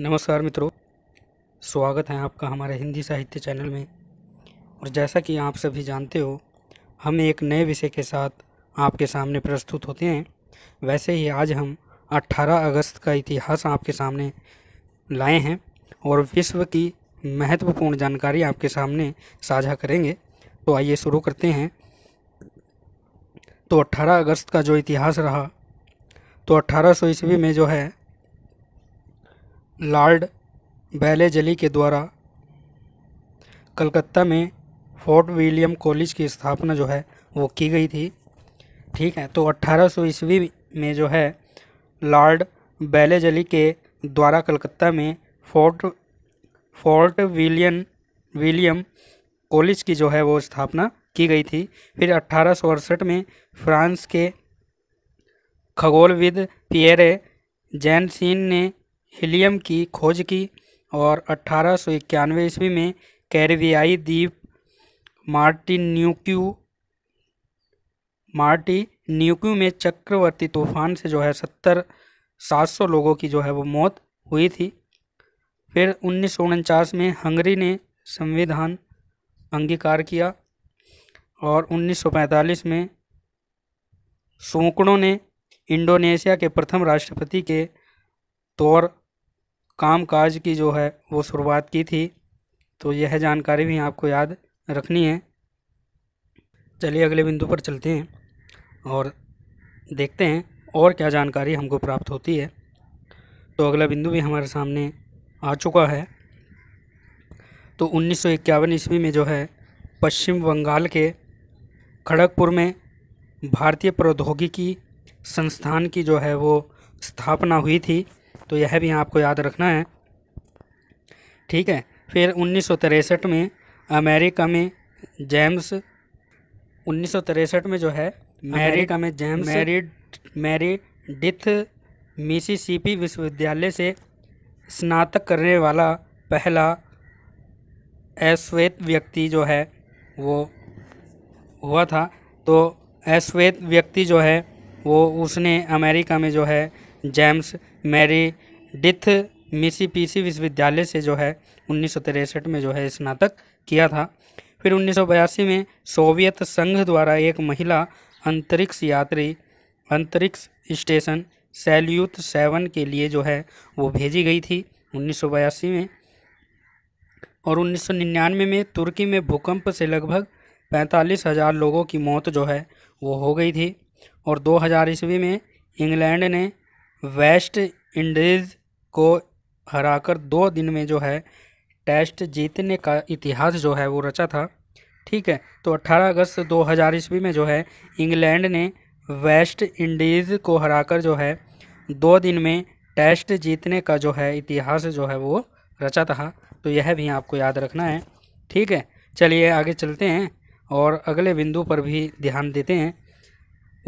नमस्कार मित्रों स्वागत है आपका हमारे हिंदी साहित्य चैनल में और जैसा कि आप सभी जानते हो हम एक नए विषय के साथ आपके सामने प्रस्तुत होते हैं वैसे ही आज हम 18 अगस्त का इतिहास आपके सामने लाए हैं और विश्व की महत्वपूर्ण जानकारी आपके सामने साझा करेंगे तो आइए शुरू करते हैं तो 18 अगस्त का जो इतिहास रहा तो अट्ठारह ईस्वी में जो है लॉर्ड बैले जली के द्वारा कलकत्ता में फोर्ट विलियम कॉलेज की स्थापना जो है वो की गई थी ठीक है तो 1800 ईस्वी में जो है लॉर्ड जली के द्वारा कलकत्ता में Fort Fort William William College की जो है वो स्थापना की गई थी फिर अट्ठारह में फ्रांस के खगोलविद पियरे जैनसिन ने हीलियम की खोज की और अट्ठारह सौ इक्यानवे ईस्वी में कैरवियाई द्वीप मार्टिन्यूक्यू मार्टी न्यूक्यू में चक्रवर्ती तूफान से जो है सत्तर सात सौ लोगों की जो है वो मौत हुई थी फिर उन्नीस में हंगरी ने संविधान अंगीकार किया और 1945 में सोंकड़ों ने इंडोनेशिया के प्रथम राष्ट्रपति के तौर काम काज की जो है वो शुरुआत की थी तो यह जानकारी भी आपको याद रखनी है चलिए अगले बिंदु पर चलते हैं और देखते हैं और क्या जानकारी हमको प्राप्त होती है तो अगला बिंदु भी हमारे सामने आ चुका है तो उन्नीस सौ ईस्वी में जो है पश्चिम बंगाल के खड़गपुर में भारतीय प्रौद्योगिकी संस्थान की जो है वो स्थापना हुई थी तो यह भी आपको याद रखना है ठीक है फिर उन्नीस में अमेरिका में जेम्स उन्नीस में जो है अमेरिका में जेम्स मैरिड मैरी डिथ मिसिसिपी विश्वविद्यालय से स्नातक करने वाला पहला अश्वेत व्यक्ति जो है वो हुआ था तो अश्वेत व्यक्ति जो है वो उसने अमेरिका में जो है जेम्स मैरी डिथ मिसी पीसी विश्वविद्यालय से जो है उन्नीस में जो है स्नातक किया था फिर उन्नीस में सोवियत संघ द्वारा एक महिला अंतरिक्ष यात्री अंतरिक्ष स्टेशन सैल्यूथ सेवन के लिए जो है वो भेजी गई थी उन्नीस में और 1999 में तुर्की में भूकंप से लगभग पैंतालीस हज़ार लोगों की मौत जो है वो हो गई थी और 2000 ईस्वी में इंग्लैंड ने वेस्ट इंडीज़ को हराकर दो दिन में जो है टेस्ट जीतने का इतिहास जो है वो रचा था ठीक है तो 18 अगस्त 2000 ईस्वी में जो है इंग्लैंड ने वेस्ट इंडीज़ को हराकर जो है दो दिन में टेस्ट जीतने का जो है इतिहास जो है वो रचा था तो यह भी आपको याद रखना है ठीक है चलिए आगे चलते हैं और अगले बिंदु पर भी ध्यान देते हैं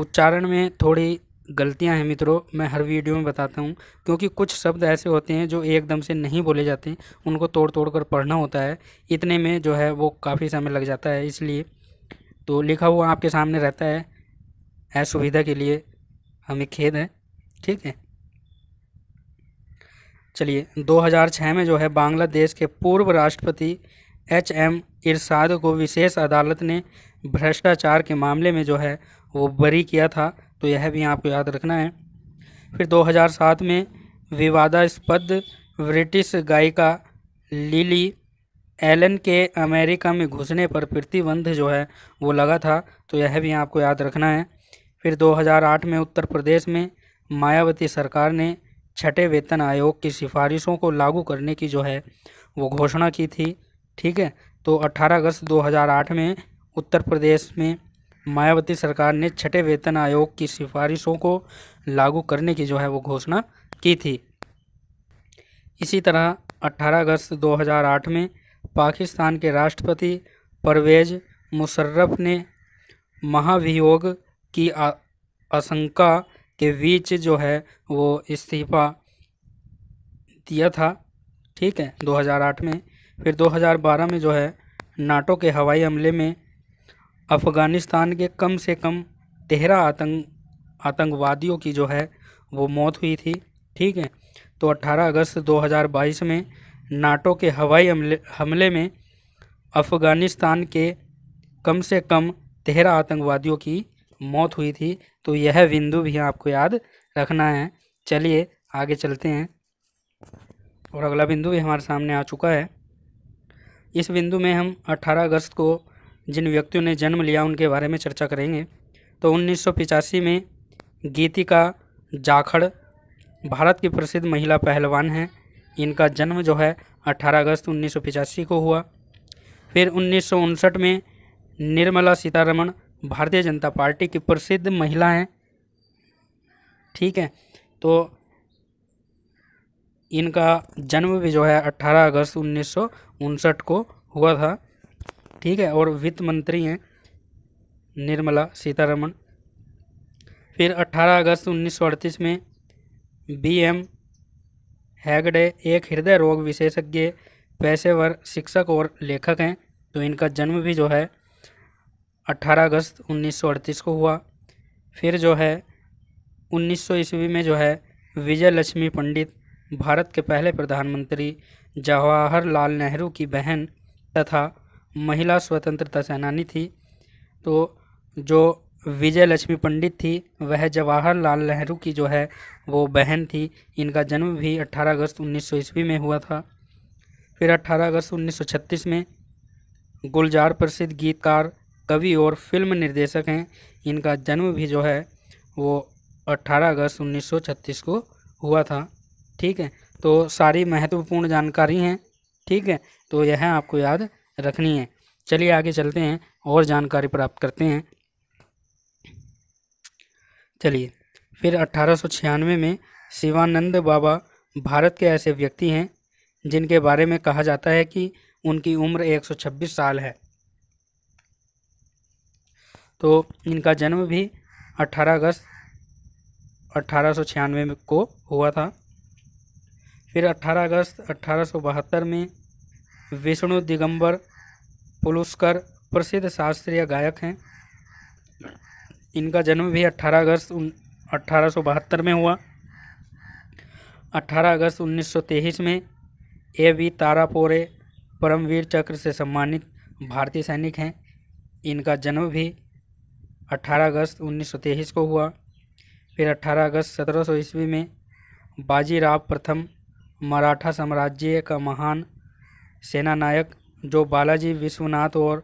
उच्चारण में थोड़ी गलतियां हैं मित्रों मैं हर वीडियो में बताता हूं क्योंकि कुछ शब्द ऐसे होते हैं जो एकदम से नहीं बोले जाते उनको तोड़ तोड़ कर पढ़ना होता है इतने में जो है वो काफ़ी समय लग जाता है इसलिए तो लिखा हुआ आपके सामने रहता है असुविधा के लिए हमें खेद है ठीक है चलिए 2006 में जो है बांग्लादेश के पूर्व राष्ट्रपति एच एम इरशाद को विशेष अदालत ने भ्रष्टाचार के मामले में जो है वो बरी किया था तो यह भी आपको याद रखना है फिर 2007 में विवादास्पद ब्रिटिश गायिका लिली एलन के अमेरिका में घुसने पर प्रतिबंध जो है वो लगा था तो यह भी आपको याद रखना है फिर 2008 में उत्तर प्रदेश में मायावती सरकार ने छठे वेतन आयोग की सिफारिशों को लागू करने की जो है वो घोषणा की थी ठीक है तो 18 अगस्त 2008 में उत्तर प्रदेश में मायावती सरकार ने छठे वेतन आयोग की सिफारिशों को लागू करने की जो है वो घोषणा की थी इसी तरह 18 अगस्त 2008 में पाकिस्तान के राष्ट्रपति परवेज मुशर्रफ ने महाभियोग की आशंका के बीच जो है वो इस्तीफा दिया था ठीक है 2008 में फिर 2012 में जो है नाटो के हवाई हमले में अफ़गानिस्तान के कम से कम तेरह आतंक आतंकवादियों की जो है वो मौत हुई थी ठीक है तो 18 अगस्त 2022 में नाटो के हवाई हमले हमले में अफ़गानिस्तान के कम से कम तेरह आतंकवादियों की मौत हुई थी तो यह बिंदु भी आपको याद रखना है चलिए आगे चलते हैं और अगला बिंदु भी हमारे सामने आ चुका है इस बिंदु में हम 18 अगस्त को जिन व्यक्तियों ने जन्म लिया उनके बारे में चर्चा करेंगे तो उन्नीस में गीतिका जाखड़ भारत की प्रसिद्ध महिला पहलवान हैं इनका जन्म जो है 18 अगस्त उन्नीस को हुआ फिर उन्नीस में निर्मला सीतारमण भारतीय जनता पार्टी की प्रसिद्ध महिला हैं ठीक है तो इनका जन्म भी जो है 18 अगस्त उन्नीस को हुआ था ठीक है और वित्त मंत्री हैं निर्मला सीतारमण फिर 18 अगस्त उन्नीस में बी एम हैगडे एक हृदय रोग विशेषज्ञ पेशेवर शिक्षक और लेखक हैं तो इनका जन्म भी जो है 18 अगस्त उन्नीस को हुआ फिर जो है 1900 ईस्वी में जो है विजय लक्ष्मी पंडित भारत के पहले प्रधानमंत्री जवाहरलाल नेहरू की बहन तथा महिला स्वतंत्रता सेनानी थी तो जो विजय लक्ष्मी पंडित थी वह जवाहरलाल नेहरू की जो है वो बहन थी इनका जन्म भी 18 अगस्त 1900 ईस्वी में हुआ था फिर 18 अगस्त 1936 में गुलजार प्रसिद्ध गीतकार कवि और फिल्म निर्देशक हैं इनका जन्म भी जो है वो 18 अगस्त 1936 को हुआ था ठीक है तो सारी महत्वपूर्ण जानकारी हैं ठीक है तो यह आपको याद रखनी है चलिए आगे चलते हैं और जानकारी प्राप्त करते हैं चलिए फिर अट्ठारह में शिवानंद बाबा भारत के ऐसे व्यक्ति हैं जिनके बारे में कहा जाता है कि उनकी उम्र 126 साल है तो इनका जन्म भी 18 अगस्त अट्ठारह को हुआ था फिर 18 अगस्त अट्ठारह में विष्णु दिगंबर पुलुस्कर प्रसिद्ध शास्त्रीय गायक हैं इनका जन्म भी 18 अगस्त अठारह में हुआ 18 अगस्त 1923 में ए वी तारापोरे परमवीर चक्र से सम्मानित भारतीय सैनिक हैं इनका जन्म भी 18 अगस्त 1923 को हुआ फिर 18 अगस्त 1700 ईस्वी में बाजीराव प्रथम मराठा साम्राज्य का महान सेना नायक जो बालाजी विश्वनाथ और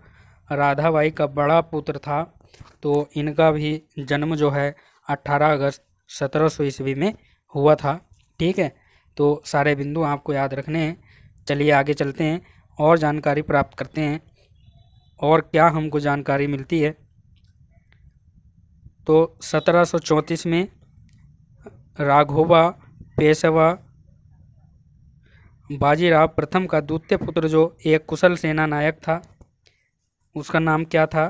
राधाबाई का बड़ा पुत्र था तो इनका भी जन्म जो है 18 अगस्त सत्रह सौ ईस्वी में हुआ था ठीक है तो सारे बिंदु आपको याद रखने हैं चलिए आगे चलते हैं और जानकारी प्राप्त करते हैं और क्या हमको जानकारी मिलती है तो सत्रह में राघोबा पेशवा बाजीराव प्रथम का द्वितीय पुत्र जो एक कुशल सेना नायक था उसका नाम क्या था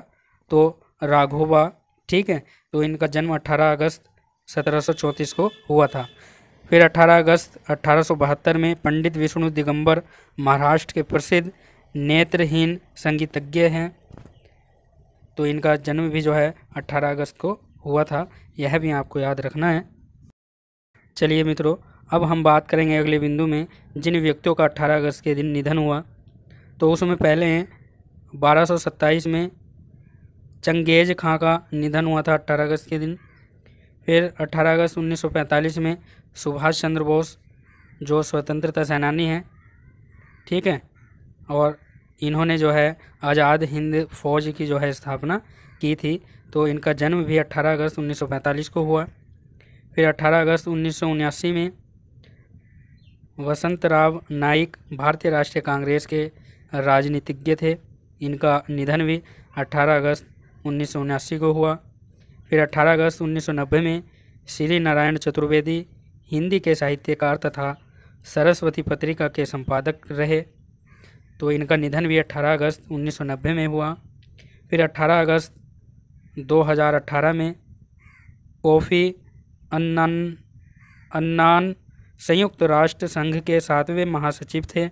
तो राघोबा ठीक है तो इनका जन्म 18 अगस्त 1734 को हुआ था फिर 18 अगस्त अठारह में पंडित विष्णु दिगंबर महाराष्ट्र के प्रसिद्ध नेत्रहीन संगीतज्ञ हैं तो इनका जन्म भी जो है 18 अगस्त को हुआ था यह भी आपको याद रखना है चलिए मित्रों अब हम बात करेंगे अगले बिंदु में जिन व्यक्तियों का 18 अगस्त के दिन निधन हुआ तो उसमें पहले हैं 1227 में चंगेज खां का निधन हुआ था 18 अगस्त के दिन फिर 18 अगस्त 1945 में सुभाष चंद्र बोस जो स्वतंत्रता सेनानी हैं ठीक है और इन्होंने जो है आज़ाद हिंद फौज की जो है स्थापना की थी तो इनका जन्म भी 18 अगस्त 1945 को हुआ फिर 18 अगस्त उन्नीस में वसंतराव नाइक भारतीय राष्ट्रीय कांग्रेस के राजनीतिज्ञ थे इनका निधन भी 18 अगस्त उन्नीस को हुआ फिर 18 अगस्त उन्नीस में श्री नारायण चतुर्वेदी हिंदी के साहित्यकार तथा सरस्वती पत्रिका के संपादक रहे तो इनका निधन भी 18 अगस्त उन्नीस में हुआ फिर 18 अगस्त 2018 में कोफ़ी अन्नान अन्नान संयुक्त राष्ट्र संघ के सातवें महासचिव थे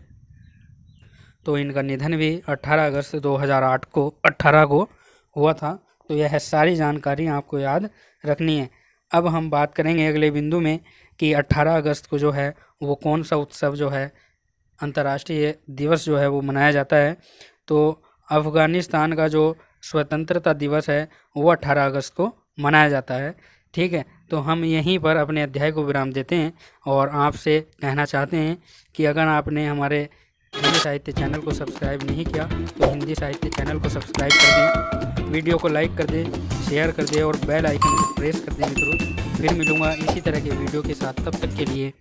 तो इनका निधन भी 18 अगस्त 2008 को 18 को हुआ था तो यह सारी जानकारी आपको याद रखनी है अब हम बात करेंगे अगले बिंदु में कि 18 अगस्त को जो है वो कौन सा उत्सव जो है अंतर्राष्ट्रीय दिवस जो है वो मनाया जाता है तो अफ़गानिस्तान का जो स्वतंत्रता दिवस है वो 18 अगस्त को मनाया जाता है ठीक है तो हम यहीं पर अपने अध्याय को विराम देते हैं और आपसे कहना चाहते हैं कि अगर आपने हमारे हिंदी साहित्य चैनल को सब्सक्राइब नहीं किया तो हिंदी साहित्य चैनल को सब्सक्राइब कर दें वीडियो को लाइक कर दें शेयर कर दें और बेल आइकन को प्रेस कर दें मित्रों फिर मिलूँगा इसी तरह के वीडियो के साथ तब तक के लिए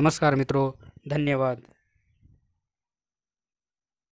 नमस्कार मित्रों धन्यवाद